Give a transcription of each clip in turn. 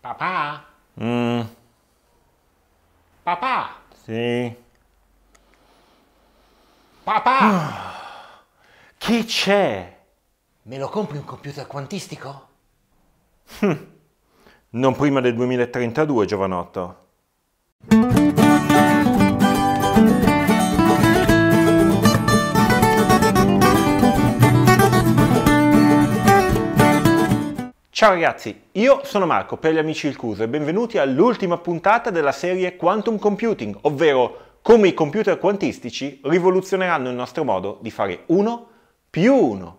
Papà? Mm. Papà? Sì. Papà! Ah. chi c'è? Me lo compri un computer quantistico? Hm. non prima del 2032, giovanotto. Ciao ragazzi, io sono Marco per gli amici del Cuso e benvenuti all'ultima puntata della serie Quantum Computing, ovvero come i computer quantistici rivoluzioneranno il nostro modo di fare 1 più 1.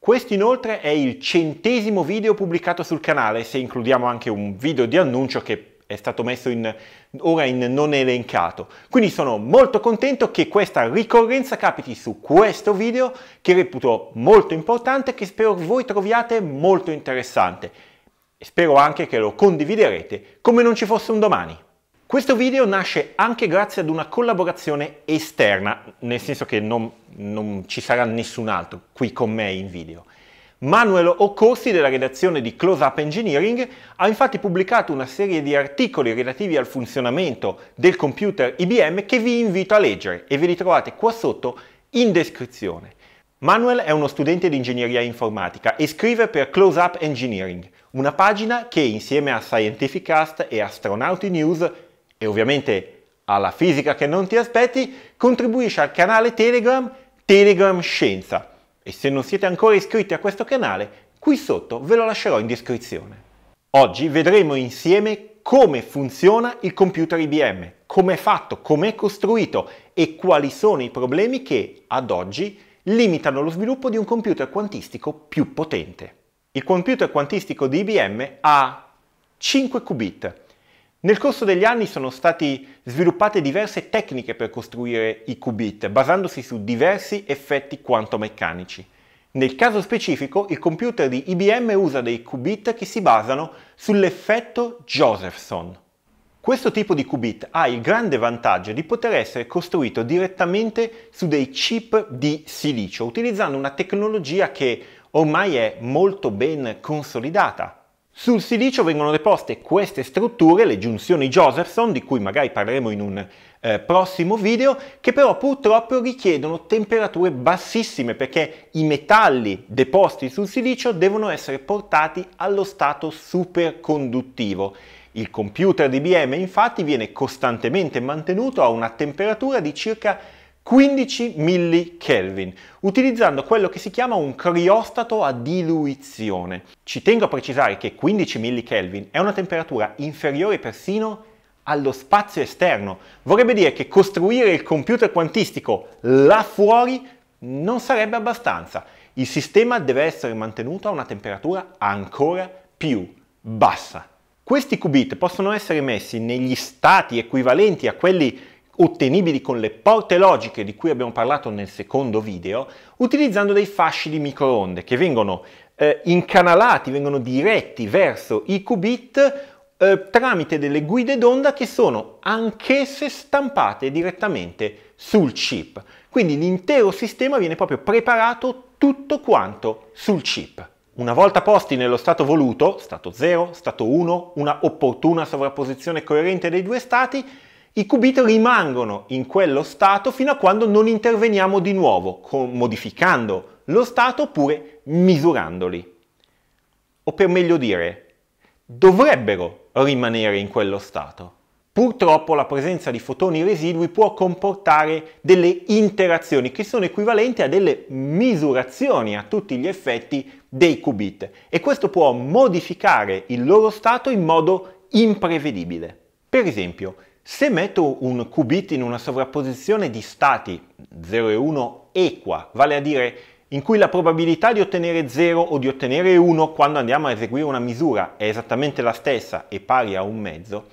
Questo inoltre è il centesimo video pubblicato sul canale, se includiamo anche un video di annuncio che è stato messo in, ora in non elencato. Quindi sono molto contento che questa ricorrenza capiti su questo video che reputo molto importante e che spero voi troviate molto interessante. E spero anche che lo condividerete come non ci fosse un domani. Questo video nasce anche grazie ad una collaborazione esterna, nel senso che non, non ci sarà nessun altro qui con me in video. Manuel Occorsi della redazione di Close Up Engineering ha infatti pubblicato una serie di articoli relativi al funzionamento del computer IBM che vi invito a leggere e ve li trovate qua sotto in descrizione. Manuel è uno studente di ingegneria informatica e scrive per Close Up Engineering, una pagina che insieme a Scientificast e Astronauti News e ovviamente alla fisica che non ti aspetti contribuisce al canale Telegram Telegram Scienza e se non siete ancora iscritti a questo canale, qui sotto ve lo lascerò in descrizione. Oggi vedremo insieme come funziona il computer IBM, come è fatto, come è costruito e quali sono i problemi che, ad oggi, limitano lo sviluppo di un computer quantistico più potente. Il computer quantistico di IBM ha 5 qubit, nel corso degli anni sono state sviluppate diverse tecniche per costruire i qubit, basandosi su diversi effetti quantomeccanici. Nel caso specifico, il computer di IBM usa dei qubit che si basano sull'effetto Josephson. Questo tipo di qubit ha il grande vantaggio di poter essere costruito direttamente su dei chip di silicio, utilizzando una tecnologia che ormai è molto ben consolidata, sul silicio vengono deposte queste strutture, le giunzioni Josephson, di cui magari parleremo in un eh, prossimo video, che però purtroppo richiedono temperature bassissime perché i metalli deposti sul silicio devono essere portati allo stato superconduttivo. Il computer di IBM infatti viene costantemente mantenuto a una temperatura di circa 15 mK, utilizzando quello che si chiama un criostato a diluizione. Ci tengo a precisare che 15 mK è una temperatura inferiore persino allo spazio esterno. Vorrebbe dire che costruire il computer quantistico là fuori non sarebbe abbastanza. Il sistema deve essere mantenuto a una temperatura ancora più bassa. Questi qubit possono essere messi negli stati equivalenti a quelli ottenibili con le porte logiche di cui abbiamo parlato nel secondo video, utilizzando dei fasci di microonde che vengono eh, incanalati, vengono diretti verso i qubit eh, tramite delle guide d'onda che sono anch'esse stampate direttamente sul chip. Quindi l'intero sistema viene proprio preparato tutto quanto sul chip. Una volta posti nello stato voluto, stato 0, stato 1, una opportuna sovrapposizione coerente dei due stati, i qubit rimangono in quello stato fino a quando non interveniamo di nuovo, modificando lo stato oppure misurandoli. O per meglio dire, dovrebbero rimanere in quello stato. Purtroppo la presenza di fotoni residui può comportare delle interazioni che sono equivalenti a delle misurazioni a tutti gli effetti dei qubit e questo può modificare il loro stato in modo imprevedibile. Per esempio, se metto un qubit in una sovrapposizione di stati 0 e 1 equa, vale a dire in cui la probabilità di ottenere 0 o di ottenere 1 quando andiamo a eseguire una misura è esattamente la stessa e pari a un mezzo,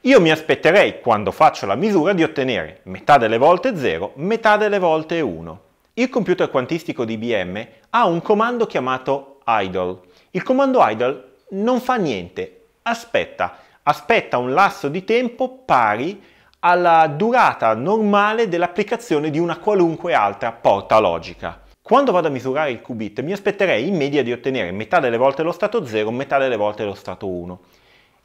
io mi aspetterei quando faccio la misura di ottenere metà delle volte 0, metà delle volte 1. Il computer quantistico di IBM ha un comando chiamato idle. Il comando idle non fa niente, aspetta, aspetta un lasso di tempo pari alla durata normale dell'applicazione di una qualunque altra porta logica. Quando vado a misurare il qubit mi aspetterei in media di ottenere metà delle volte lo stato 0, metà delle volte lo stato 1.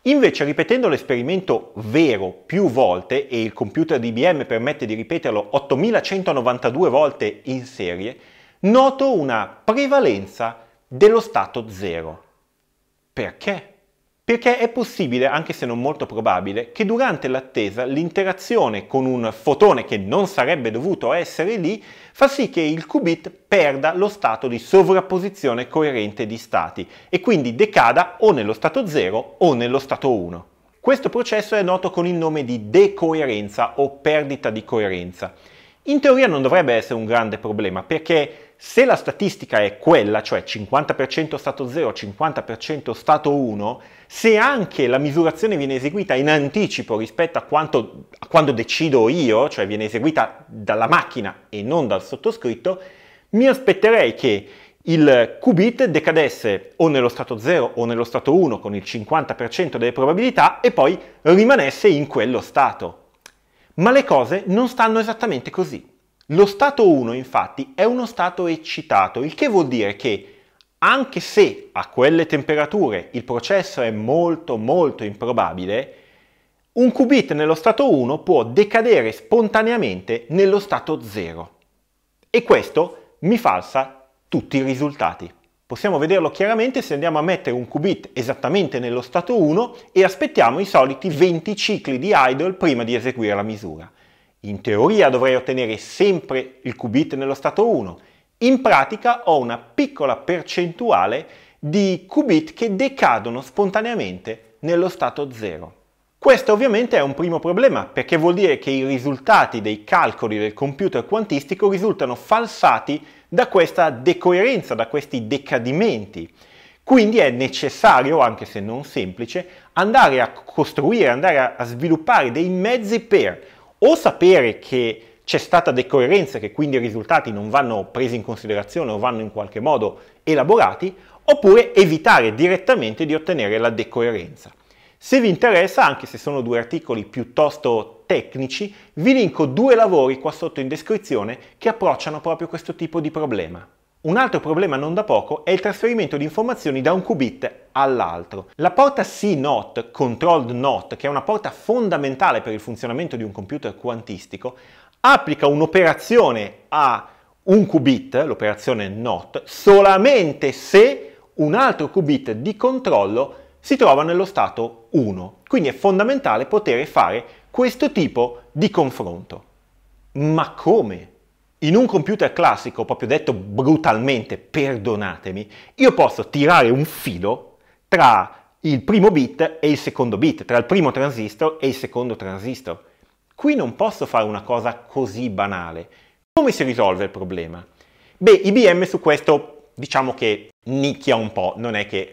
Invece ripetendo l'esperimento vero più volte, e il computer di IBM permette di ripeterlo 8192 volte in serie, noto una prevalenza dello stato 0. Perché? perché è possibile, anche se non molto probabile, che durante l'attesa l'interazione con un fotone che non sarebbe dovuto essere lì fa sì che il qubit perda lo stato di sovrapposizione coerente di stati e quindi decada o nello stato 0 o nello stato 1. Questo processo è noto con il nome di decoerenza o perdita di coerenza. In teoria non dovrebbe essere un grande problema perché se la statistica è quella, cioè 50% stato 0, 50% stato 1, se anche la misurazione viene eseguita in anticipo rispetto a, quanto, a quando decido io, cioè viene eseguita dalla macchina e non dal sottoscritto, mi aspetterei che il qubit decadesse o nello stato 0 o nello stato 1 con il 50% delle probabilità e poi rimanesse in quello stato. Ma le cose non stanno esattamente così. Lo stato 1 infatti è uno stato eccitato, il che vuol dire che anche se a quelle temperature il processo è molto molto improbabile, un qubit nello stato 1 può decadere spontaneamente nello stato 0. E questo mi falsa tutti i risultati. Possiamo vederlo chiaramente se andiamo a mettere un qubit esattamente nello stato 1 e aspettiamo i soliti 20 cicli di idle prima di eseguire la misura. In teoria dovrei ottenere sempre il qubit nello stato 1. In pratica ho una piccola percentuale di qubit che decadono spontaneamente nello stato 0. Questo ovviamente è un primo problema perché vuol dire che i risultati dei calcoli del computer quantistico risultano falsati da questa decoerenza, da questi decadimenti. Quindi è necessario, anche se non semplice, andare a costruire, andare a sviluppare dei mezzi per o sapere che c'è stata decoerenza, che quindi i risultati non vanno presi in considerazione o vanno in qualche modo elaborati, oppure evitare direttamente di ottenere la decoerenza. Se vi interessa, anche se sono due articoli piuttosto tecnici, vi linko due lavori qua sotto in descrizione che approcciano proprio questo tipo di problema. Un altro problema non da poco è il trasferimento di informazioni da un qubit all'altro. La porta CNOT, Controlled NOT, che è una porta fondamentale per il funzionamento di un computer quantistico, applica un'operazione a un qubit, l'operazione NOT, solamente se un altro qubit di controllo si trova nello stato 1. Quindi è fondamentale poter fare questo tipo di confronto. Ma come? In un computer classico, proprio detto brutalmente, perdonatemi, io posso tirare un filo tra il primo bit e il secondo bit, tra il primo transistor e il secondo transistor. Qui non posso fare una cosa così banale. Come si risolve il problema? Beh, IBM su questo diciamo che nicchia un po', non è che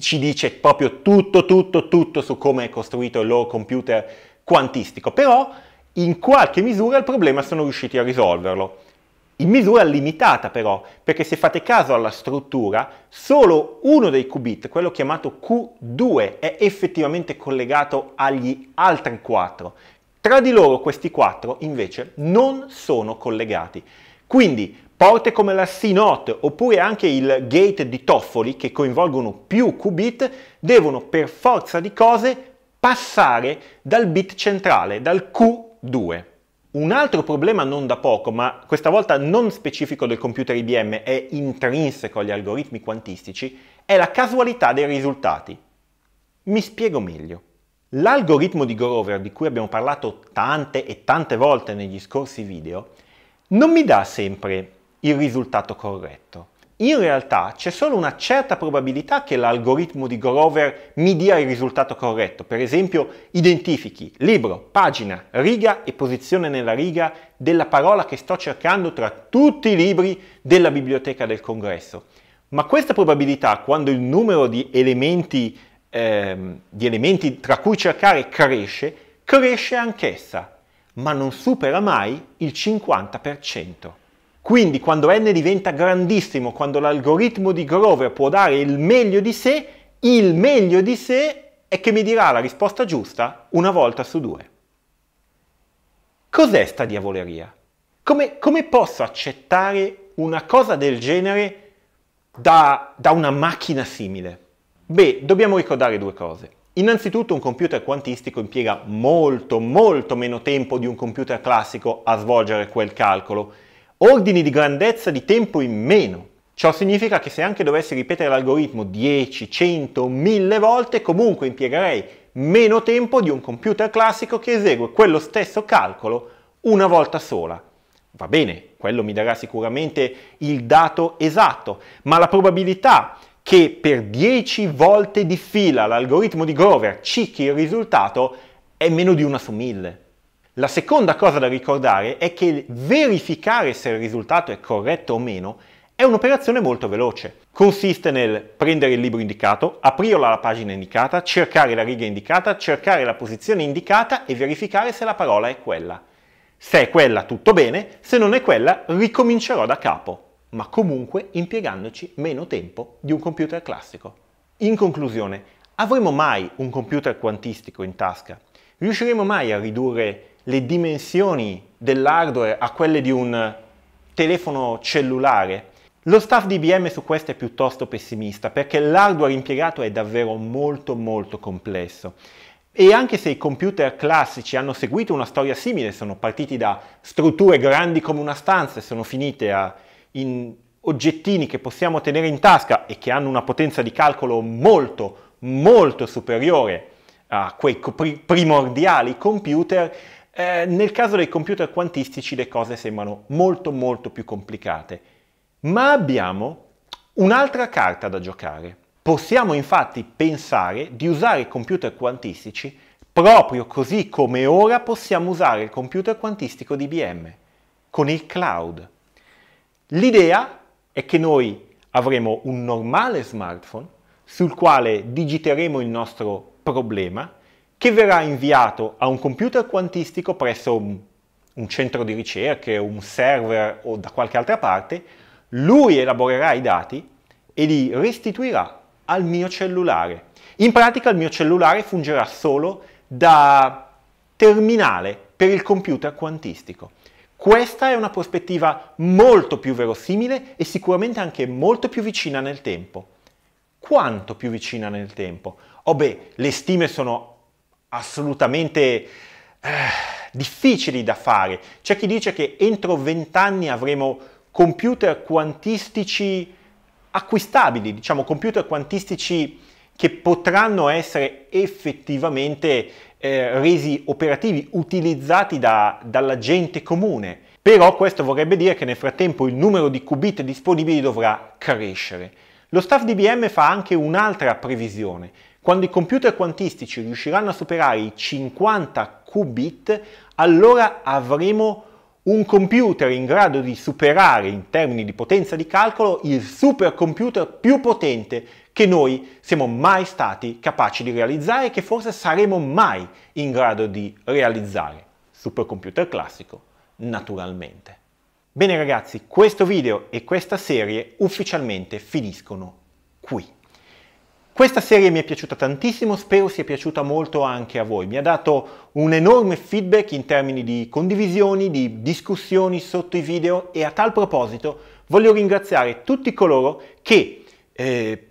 ci dice proprio tutto, tutto, tutto su come è costruito il loro computer quantistico, però in qualche misura il problema sono riusciti a risolverlo. In misura limitata però, perché se fate caso alla struttura, solo uno dei qubit, quello chiamato Q2, è effettivamente collegato agli altri quattro. Tra di loro questi quattro invece non sono collegati. Quindi porte come la CNOT oppure anche il gate di Toffoli che coinvolgono più qubit devono per forza di cose passare dal bit centrale, dal Q 2. Un altro problema non da poco, ma questa volta non specifico del computer IBM, è intrinseco agli algoritmi quantistici, è la casualità dei risultati. Mi spiego meglio. L'algoritmo di Grover, di cui abbiamo parlato tante e tante volte negli scorsi video, non mi dà sempre il risultato corretto in realtà c'è solo una certa probabilità che l'algoritmo di Grover mi dia il risultato corretto. Per esempio, identifichi libro, pagina, riga e posizione nella riga della parola che sto cercando tra tutti i libri della biblioteca del congresso. Ma questa probabilità, quando il numero di elementi, ehm, di elementi tra cui cercare cresce, cresce anch'essa, ma non supera mai il 50%. Quindi quando n diventa grandissimo, quando l'algoritmo di Grover può dare il meglio di sé, il meglio di sé è che mi dirà la risposta giusta una volta su due. Cos'è sta diavoleria? Come, come posso accettare una cosa del genere da, da una macchina simile? Beh, dobbiamo ricordare due cose. Innanzitutto un computer quantistico impiega molto molto meno tempo di un computer classico a svolgere quel calcolo ordini di grandezza di tempo in meno. Ciò significa che se anche dovessi ripetere l'algoritmo 10, 100, 1000 volte, comunque impiegherei meno tempo di un computer classico che esegue quello stesso calcolo una volta sola. Va bene, quello mi darà sicuramente il dato esatto, ma la probabilità che per 10 volte di fila l'algoritmo di Grover cicchi il risultato è meno di una su 1000. La seconda cosa da ricordare è che verificare se il risultato è corretto o meno è un'operazione molto veloce. Consiste nel prendere il libro indicato, aprirlo alla pagina indicata, cercare la riga indicata, cercare la posizione indicata e verificare se la parola è quella. Se è quella tutto bene, se non è quella ricomincerò da capo, ma comunque impiegandoci meno tempo di un computer classico. In conclusione, avremo mai un computer quantistico in tasca? Riusciremo mai a ridurre le dimensioni dell'hardware a quelle di un telefono cellulare. Lo staff di IBM su questo è piuttosto pessimista perché l'hardware impiegato è davvero molto molto complesso. E anche se i computer classici hanno seguito una storia simile, sono partiti da strutture grandi come una stanza e sono finite a, in oggettini che possiamo tenere in tasca e che hanno una potenza di calcolo molto molto superiore a quei primordiali computer, eh, nel caso dei computer quantistici le cose sembrano molto molto più complicate, ma abbiamo un'altra carta da giocare. Possiamo infatti pensare di usare i computer quantistici proprio così come ora possiamo usare il computer quantistico di IBM, con il cloud. L'idea è che noi avremo un normale smartphone sul quale digiteremo il nostro problema che verrà inviato a un computer quantistico presso un, centro di ricerche, un server o da qualche altra parte, lui elaborerà i dati e li restituirà al mio cellulare. In pratica il mio cellulare fungerà solo da terminale per il computer quantistico. Questa è una prospettiva molto più verosimile e sicuramente anche molto più vicina nel tempo. Quanto più vicina nel tempo? Oh beh, le stime sono assolutamente eh, difficili da fare. C'è chi dice che entro vent'anni avremo computer quantistici acquistabili, diciamo computer quantistici che potranno essere effettivamente eh, resi operativi, utilizzati da, dalla gente comune. Però questo vorrebbe dire che nel frattempo il numero di qubit disponibili dovrà crescere. Lo staff di IBM fa anche un'altra previsione. Quando i computer quantistici riusciranno a superare i 50 qubit, allora avremo un computer in grado di superare in termini di potenza di calcolo il supercomputer più potente che noi siamo mai stati capaci di realizzare e che forse saremo mai in grado di realizzare. Supercomputer classico, naturalmente. Bene ragazzi, questo video e questa serie ufficialmente finiscono qui. Questa serie mi è piaciuta tantissimo, spero sia piaciuta molto anche a voi. Mi ha dato un enorme feedback in termini di condivisioni, di discussioni sotto i video e a tal proposito voglio ringraziare tutti coloro che eh,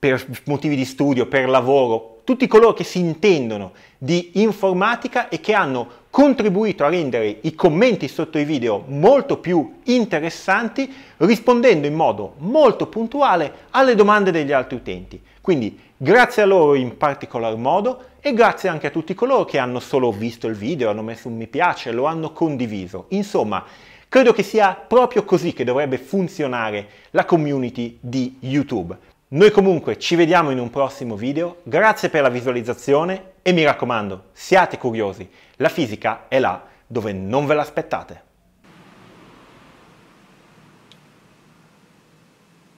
per motivi di studio, per lavoro, tutti coloro che si intendono di informatica e che hanno contribuito a rendere i commenti sotto i video molto più interessanti rispondendo in modo molto puntuale alle domande degli altri utenti. Quindi grazie a loro in particolar modo e grazie anche a tutti coloro che hanno solo visto il video, hanno messo un mi piace, lo hanno condiviso. Insomma, credo che sia proprio così che dovrebbe funzionare la community di YouTube. Noi comunque ci vediamo in un prossimo video, grazie per la visualizzazione e mi raccomando, siate curiosi, la fisica è là dove non ve l'aspettate.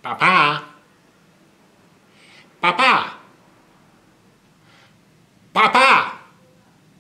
Papà! Papá. Papá.